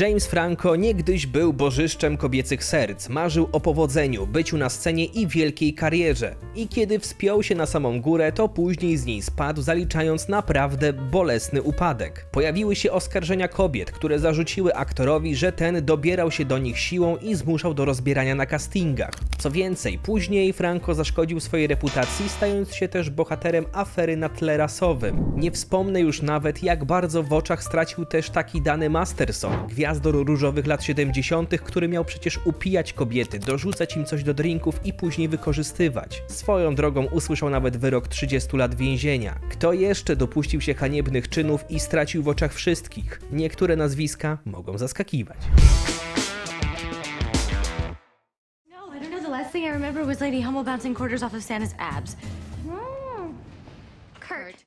James Franco niegdyś był bożyszczem kobiecych serc, marzył o powodzeniu, byciu na scenie i wielkiej karierze. I kiedy wspiął się na samą górę, to później z niej spadł, zaliczając naprawdę bolesny upadek. Pojawiły się oskarżenia kobiet, które zarzuciły aktorowi, że ten dobierał się do nich siłą i zmuszał do rozbierania na castingach. Co więcej, później Franco zaszkodził swojej reputacji, stając się też bohaterem afery na tle rasowym. Nie wspomnę już nawet, jak bardzo w oczach stracił też taki dany Masterson, gwiazdor różowych lat 70., który miał przecież upijać kobiety, dorzucać im coś do drinków i później wykorzystywać. Swoją drogą usłyszał nawet wyrok 30 lat więzienia. Kto jeszcze dopuścił się haniebnych czynów i stracił w oczach wszystkich? Niektóre nazwiska mogą zaskakiwać. No, I don't know. The last thing I remember was Lady Hummel bouncing quarters off of Santa's abs.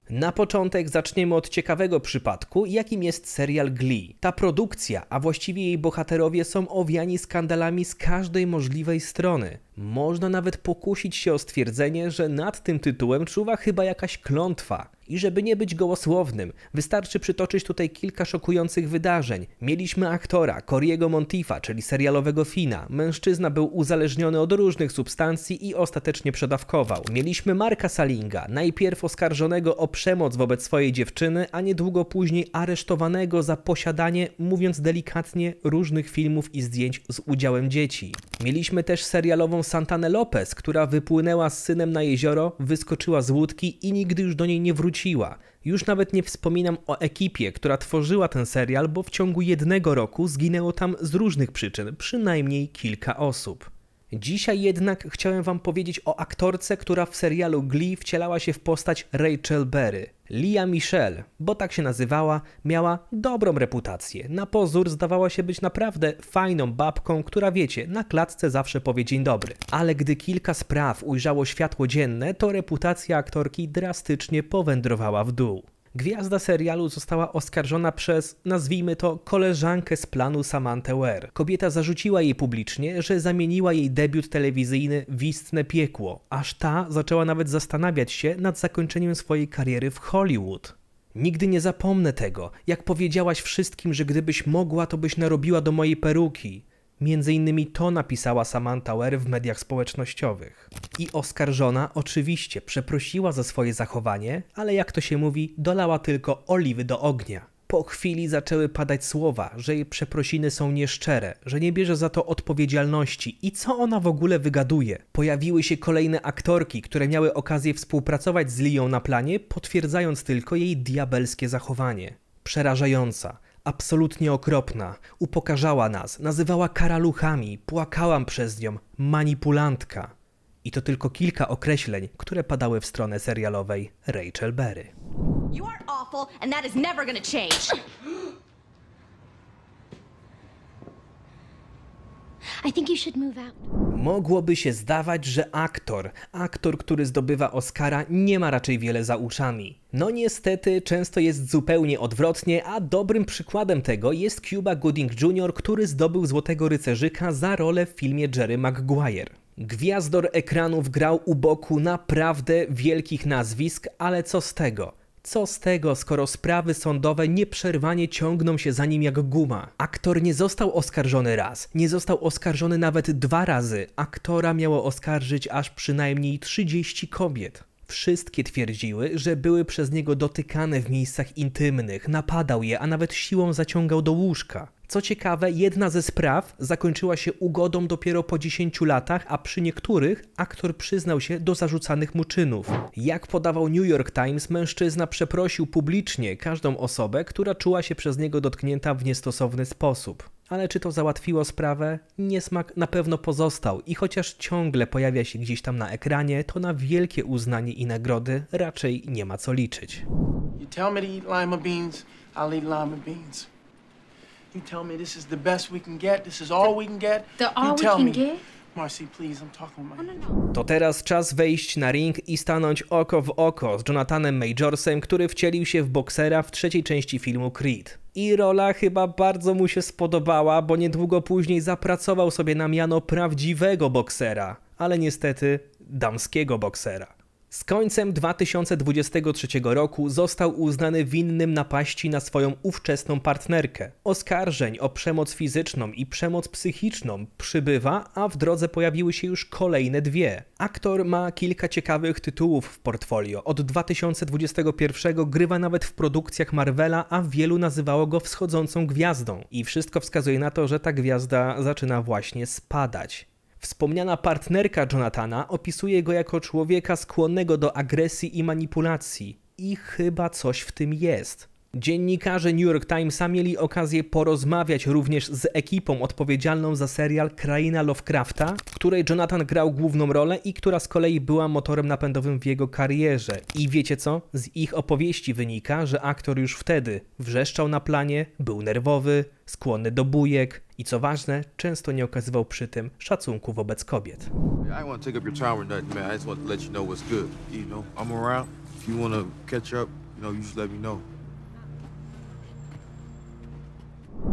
Na początek zaczniemy od ciekawego przypadku, jakim jest serial Glee. Ta produkcja, a właściwie jej bohaterowie są owiani skandalami z każdej możliwej strony. Można nawet pokusić się o stwierdzenie, że nad tym tytułem czuwa chyba jakaś klątwa. I żeby nie być gołosłownym, wystarczy przytoczyć tutaj kilka szokujących wydarzeń. Mieliśmy aktora, Coriego Montifa, czyli serialowego Fina. Mężczyzna był uzależniony od różnych substancji i ostatecznie przedawkował. Mieliśmy Marka Salinga, najpierw oskarżonego o przemoc wobec swojej dziewczyny, a niedługo później aresztowanego za posiadanie, mówiąc delikatnie, różnych filmów i zdjęć z udziałem dzieci. Mieliśmy też serialową Santanę Lopez, która wypłynęła z synem na jezioro, wyskoczyła z łódki i nigdy już do niej nie wróciła wróciła. Już nawet nie wspominam o ekipie, która tworzyła ten serial, bo w ciągu jednego roku zginęło tam z różnych przyczyn przynajmniej kilka osób. Dzisiaj jednak chciałem wam powiedzieć o aktorce, która w serialu Glee wcielała się w postać Rachel Berry. Lia Michelle, bo tak się nazywała, miała dobrą reputację. Na pozór zdawała się być naprawdę fajną babką, która wiecie, na klatce zawsze powie dzień dobry. Ale gdy kilka spraw ujrzało światło dzienne, to reputacja aktorki drastycznie powędrowała w dół. Gwiazda serialu została oskarżona przez, nazwijmy to, koleżankę z planu Samantę Ware. Kobieta zarzuciła jej publicznie, że zamieniła jej debiut telewizyjny w istne piekło, aż ta zaczęła nawet zastanawiać się nad zakończeniem swojej kariery w Hollywood. Nigdy nie zapomnę tego, jak powiedziałaś wszystkim, że gdybyś mogła, to byś narobiła do mojej peruki. Między innymi to napisała Samantha Weir w mediach społecznościowych. I oskarżona oczywiście przeprosiła za swoje zachowanie, ale jak to się mówi, dolała tylko oliwy do ognia. Po chwili zaczęły padać słowa, że jej przeprosiny są nieszczere, że nie bierze za to odpowiedzialności i co ona w ogóle wygaduje. Pojawiły się kolejne aktorki, które miały okazję współpracować z Lią na planie, potwierdzając tylko jej diabelskie zachowanie. Przerażająca absolutnie okropna, upokarzała nas, nazywała karaluchami, płakałam przez nią, manipulantka. I to tylko kilka określeń, które padały w stronę serialowej Rachel Berry. You are awful and that is never gonna change. I think you should move out. Mogłoby się zdawać, że aktor, aktor, który zdobywa Oscara, nie ma raczej wiele za uszami. No niestety, często jest zupełnie odwrotnie, a dobrym przykładem tego jest Cuba Gooding Jr., który zdobył Złotego Rycerzyka za rolę w filmie Jerry Maguire. Gwiazdor ekranów grał u boku naprawdę wielkich nazwisk, ale co z tego? Co z tego, skoro sprawy sądowe nieprzerwanie ciągną się za nim jak guma? Aktor nie został oskarżony raz, nie został oskarżony nawet dwa razy. Aktora miało oskarżyć aż przynajmniej 30 kobiet. Wszystkie twierdziły, że były przez niego dotykane w miejscach intymnych, napadał je, a nawet siłą zaciągał do łóżka. Co ciekawe, jedna ze spraw zakończyła się ugodą dopiero po 10 latach, a przy niektórych aktor przyznał się do zarzucanych mu czynów. Jak podawał New York Times, mężczyzna przeprosił publicznie każdą osobę, która czuła się przez niego dotknięta w niestosowny sposób. Ale czy to załatwiło sprawę? Niesmak na pewno pozostał i chociaż ciągle pojawia się gdzieś tam na ekranie, to na wielkie uznanie i nagrody raczej nie ma co liczyć. You tell me to eat lima beans, I'll eat lima beans. You tell me this is the best we can get, this is all we can get. The all you tell we can me. get? Oh, no, no. To teraz czas wejść na ring i stanąć oko w oko z Jonathanem Majorsem, który wcielił się w boksera w trzeciej części filmu Creed. I rola chyba bardzo mu się spodobała, bo niedługo później zapracował sobie na miano prawdziwego boksera, ale niestety damskiego boksera. Z końcem 2023 roku został uznany winnym napaści na swoją ówczesną partnerkę. Oskarżeń o przemoc fizyczną i przemoc psychiczną przybywa, a w drodze pojawiły się już kolejne dwie. Aktor ma kilka ciekawych tytułów w portfolio. Od 2021 grywa nawet w produkcjach Marvela, a wielu nazywało go wschodzącą gwiazdą. I wszystko wskazuje na to, że ta gwiazda zaczyna właśnie spadać. Wspomniana partnerka Jonathana opisuje go jako człowieka skłonnego do agresji i manipulacji. I chyba coś w tym jest. Dziennikarze New York Timesa mieli okazję porozmawiać również z ekipą odpowiedzialną za serial Kraina Lovecrafta, w której Jonathan grał główną rolę i która z kolei była motorem napędowym w jego karierze. I wiecie co? Z ich opowieści wynika, że aktor już wtedy wrzeszczał na planie, był nerwowy, skłonny do bujek, i co ważne, często nie okazywał przy tym szacunku wobec kobiet.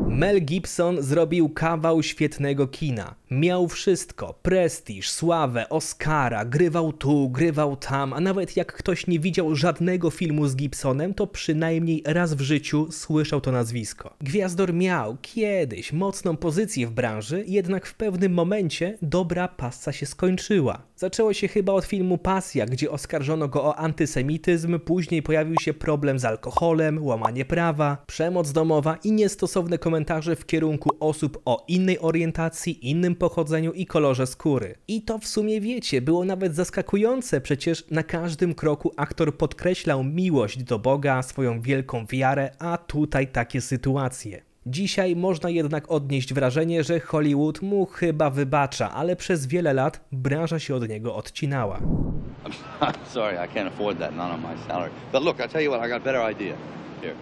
Mel Gibson zrobił kawał świetnego kina. Miał wszystko: prestiż, sławę, Oscara, grywał tu, grywał tam, a nawet jak ktoś nie widział żadnego filmu z Gibsonem, to przynajmniej raz w życiu słyszał to nazwisko. Gwiazdor miał kiedyś mocną pozycję w branży, jednak w pewnym momencie dobra pasca się skończyła. Zaczęło się chyba od filmu Pasja, gdzie oskarżono go o antysemityzm, później pojawił się problem z alkoholem, łamanie prawa, przemoc domowa i niestosowne komentarze w kierunku osób o innej orientacji, innym pochodzeniu i kolorze skóry. I to w sumie wiecie, było nawet zaskakujące, przecież na każdym kroku aktor podkreślał miłość do Boga, swoją wielką wiarę, a tutaj takie sytuacje. Dzisiaj można jednak odnieść wrażenie, że Hollywood mu chyba wybacza, ale przez wiele lat branża się od niego odcinała. I'm sorry, I can't afford that, not on my salary. But look, I tell you what, I got better idea. Here.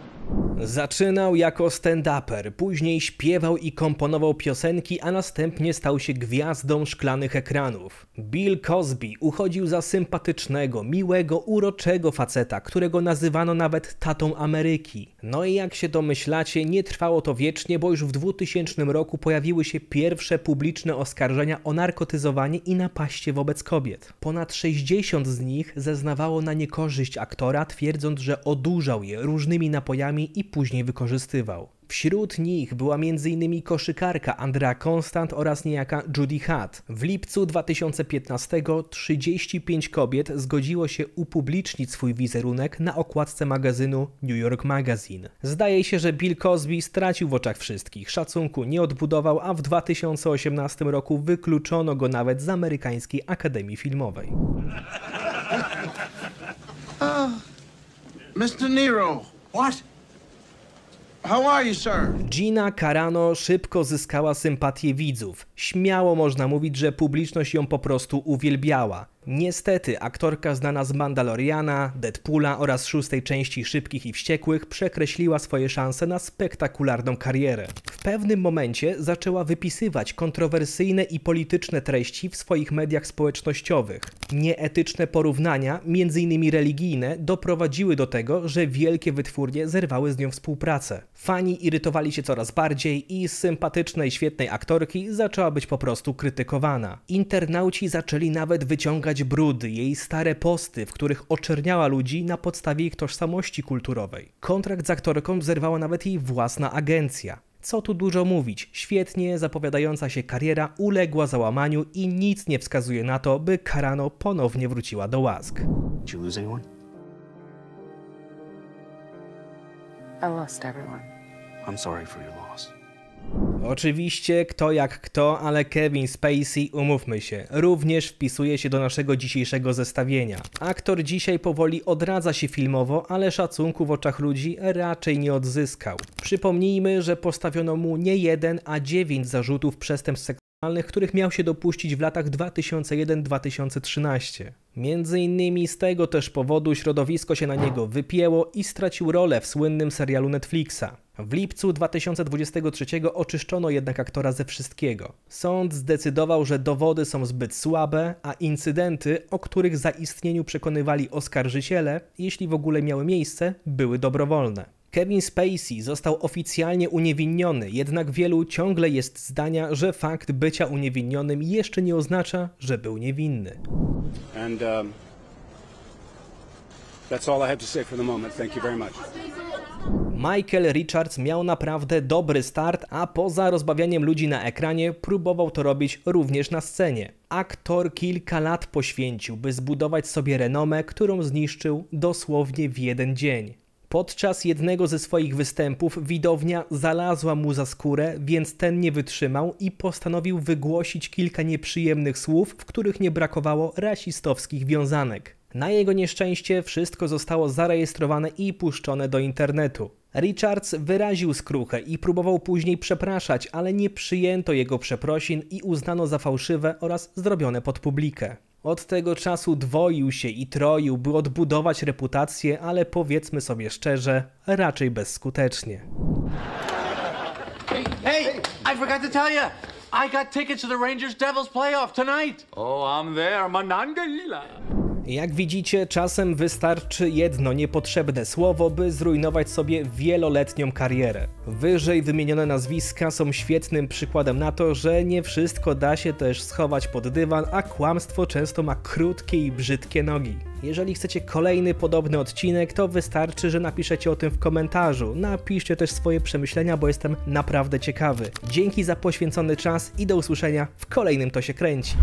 Zaczynał jako stand-uper, później śpiewał i komponował piosenki, a następnie stał się gwiazdą szklanych ekranów. Bill Cosby uchodził za sympatycznego, miłego, uroczego faceta, którego nazywano nawet tatą Ameryki. No i jak się domyślacie, nie trwało to wiecznie, bo już w 2000 roku pojawiły się pierwsze publiczne oskarżenia o narkotyzowanie i napaście wobec kobiet. Ponad 60 z nich zeznawało na niekorzyść aktora, twierdząc, że odurzał je różnymi napojami i później wykorzystywał. Wśród nich była m.in. koszykarka Andrea Konstant oraz niejaka Judy Hutt. W lipcu 2015 35 kobiet zgodziło się upublicznić swój wizerunek na okładce magazynu New York Magazine. Zdaje się, że Bill Cosby stracił w oczach wszystkich, szacunku nie odbudował, a w 2018 roku wykluczono go nawet z Amerykańskiej Akademii Filmowej. Oh, Mr. Nero, what? How are you, sir? Gina Carano szybko zyskała sympatię widzów. Śmiało można mówić, że publiczność ją po prostu uwielbiała. Niestety, aktorka znana z Mandaloriana, Deadpoola oraz szóstej części Szybkich i Wściekłych przekreśliła swoje szanse na spektakularną karierę. W pewnym momencie zaczęła wypisywać kontrowersyjne i polityczne treści w swoich mediach społecznościowych. Nieetyczne porównania, m.in. religijne, doprowadziły do tego, że wielkie wytwórnie zerwały z nią współpracę. Fani irytowali się coraz bardziej i z sympatycznej, świetnej aktorki zaczęła być po prostu krytykowana. Internauci zaczęli nawet wyciągać brudy, jej stare posty, w których oczerniała ludzi na podstawie ich tożsamości kulturowej. Kontrakt z aktorką zerwała nawet jej własna agencja. Co tu dużo mówić, świetnie zapowiadająca się kariera uległa załamaniu i nic nie wskazuje na to, by Karano ponownie wróciła do łask. Did you lose anyone? I lost everyone. I'm sorry for your loss. Oczywiście kto jak kto, ale Kevin Spacey, umówmy się, również wpisuje się do naszego dzisiejszego zestawienia. Aktor dzisiaj powoli odradza się filmowo, ale szacunku w oczach ludzi raczej nie odzyskał. Przypomnijmy, że postawiono mu nie jeden, a dziewięć zarzutów przestępstw seksualnych których miał się dopuścić w latach 2001-2013. Między innymi z tego też powodu środowisko się na niego wypięło i stracił rolę w słynnym serialu Netflixa. W lipcu 2023 oczyszczono jednak aktora ze wszystkiego. Sąd zdecydował, że dowody są zbyt słabe, a incydenty, o których zaistnieniu przekonywali oskarżyciele, jeśli w ogóle miały miejsce, były dobrowolne. Kevin Spacey został oficjalnie uniewinniony, jednak wielu ciągle jest zdania, że fakt bycia uniewinnionym jeszcze nie oznacza, że był niewinny. And, um, moment. Michael Richards miał naprawdę dobry start, a poza rozbawianiem ludzi na ekranie próbował to robić również na scenie. Aktor kilka lat poświęcił, by zbudować sobie renomę, którą zniszczył dosłownie w jeden dzień. Podczas jednego ze swoich występów widownia zalazła mu za skórę, więc ten nie wytrzymał i postanowił wygłosić kilka nieprzyjemnych słów, w których nie brakowało rasistowskich wiązanek. Na jego nieszczęście wszystko zostało zarejestrowane i puszczone do internetu. Richards wyraził skruchę i próbował później przepraszać, ale nie przyjęto jego przeprosin i uznano za fałszywe oraz zrobione pod publikę. Od tego czasu dwoił się i troił, by odbudować reputację, ale powiedzmy sobie szczerze, raczej bezskutecznie. Hey, I forgot to tell you. I got tickets to the Rangers Devils playoff tonight. Oh, I'm there, Manangalila. Jak widzicie, czasem wystarczy jedno niepotrzebne słowo, by zrujnować sobie wieloletnią karierę. Wyżej wymienione nazwiska są świetnym przykładem na to, że nie wszystko da się też schować pod dywan, a kłamstwo często ma krótkie i brzydkie nogi. Jeżeli chcecie kolejny podobny odcinek, to wystarczy, że napiszecie o tym w komentarzu. Napiszcie też swoje przemyślenia, bo jestem naprawdę ciekawy. Dzięki za poświęcony czas i do usłyszenia w kolejnym To się kręci.